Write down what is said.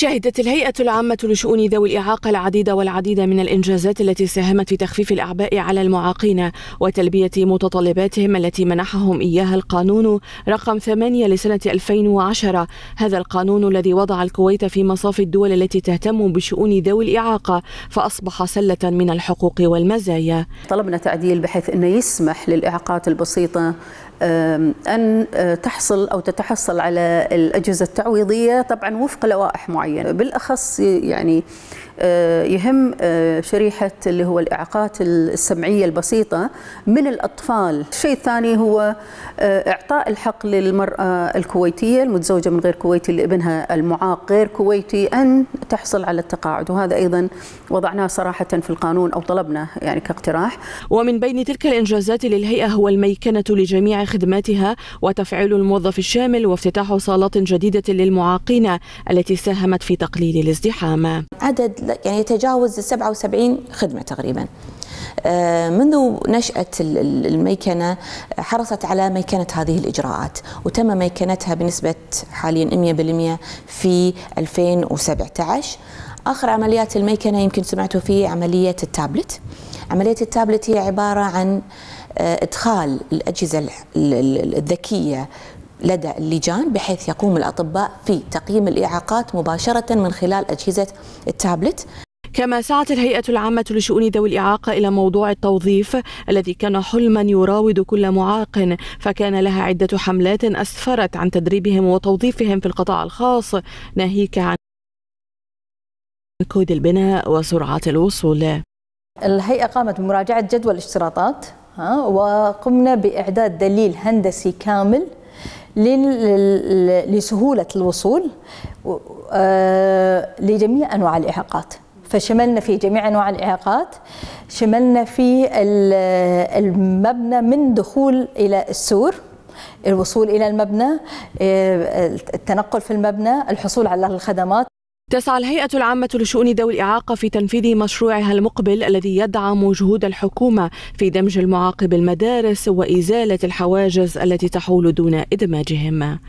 شهدت الهيئة العامة لشؤون ذوي الإعاقة العديد والعديد من الإنجازات التي ساهمت في تخفيف الأعباء على المعاقين وتلبية متطلباتهم التي منحهم إياها القانون رقم ثمانية لسنة 2010 هذا القانون الذي وضع الكويت في مصاف الدول التي تهتم بشؤون ذوي الإعاقة فأصبح سلة من الحقوق والمزايا طلبنا تعديل بحيث أنه يسمح للإعاقات البسيطة أن آه، تحصل أو تتحصل على الأجهزة التعويضية طبعا وفق لوائح معينة معين بالاخص يعني آه، يهم آه، شريحة اللي هو الإعاقات السمعية البسيطة من الأطفال الشيء الثاني هو آه، إعطاء الحق للمرأة الكويتية المتزوجة من غير كويتي لابنها المعاق غير كويتي أن تحصل على التقاعد وهذا أيضا وضعناه صراحة في القانون أو طلبناه يعني كاقتراح ومن بين تلك الإنجازات للهيئة هو الميكنة لجميع خدماتها وتفعيل الموظف الشامل وافتتاح صالات جديدة للمعاقين التي ساهمت في تقليل الازدحام عدد يعني يتجاوز 77 خدمة تقريبا آه، منذ نشأة الميكنة آه، حرصت على ميكنة هذه الإجراءات وتم ميكنتها بنسبة حاليا 100% في 2017 آخر عمليات الميكنة يمكن سمعتوا في عملية التابلت عملية التابلت هي عبارة عن آه، ادخال الاجهزه الذكيه لدى اللجان بحيث يقوم الاطباء في تقييم الاعاقات مباشره من خلال اجهزه التابلت كما سعت الهيئة العامة لشؤون ذوي الإعاقة إلى موضوع التوظيف الذي كان حلما يراود كل معاق فكان لها عدة حملات أسفرت عن تدريبهم وتوظيفهم في القطاع الخاص ناهيك عن كود البناء وسرعة الوصول الهيئة قامت بمراجعة جدول الاشتراطات وقمنا بإعداد دليل هندسي كامل لسهولة الوصول آه، لجميع أنواع الإعاقات فشملنا في جميع انواع الاعاقات شملنا في المبنى من دخول الى السور الوصول الى المبنى آه، التنقل في المبنى الحصول على الخدمات تسعى الهيئة العامة لشؤون ذوي الإعاقة في تنفيذ مشروعها المقبل الذي يدعم جهود الحكومة في دمج المعاق بالمدارس وإزالة الحواجز التي تحول دون إدماجهم